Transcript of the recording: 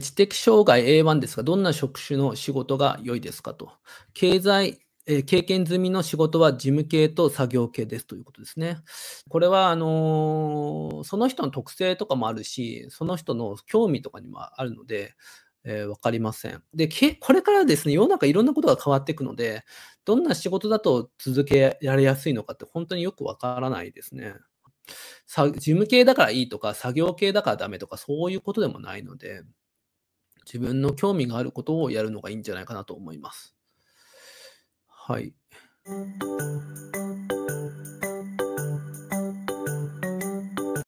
知的障害 A1 ですが、どんな職種の仕事が良いですかと。経済、え経験済みの仕事は事務系と作業系ですということですね。これは、あのー、その人の特性とかもあるし、その人の興味とかにもあるので、えー、分かりません。で、これからですね、世の中いろんなことが変わっていくので、どんな仕事だと続けられやすいのかって本当によく分からないですね。事務系だからいいとか、作業系だからダメとか、そういうことでもないので、自分の興味があることをやるのがいいんじゃないかなと思います。はい。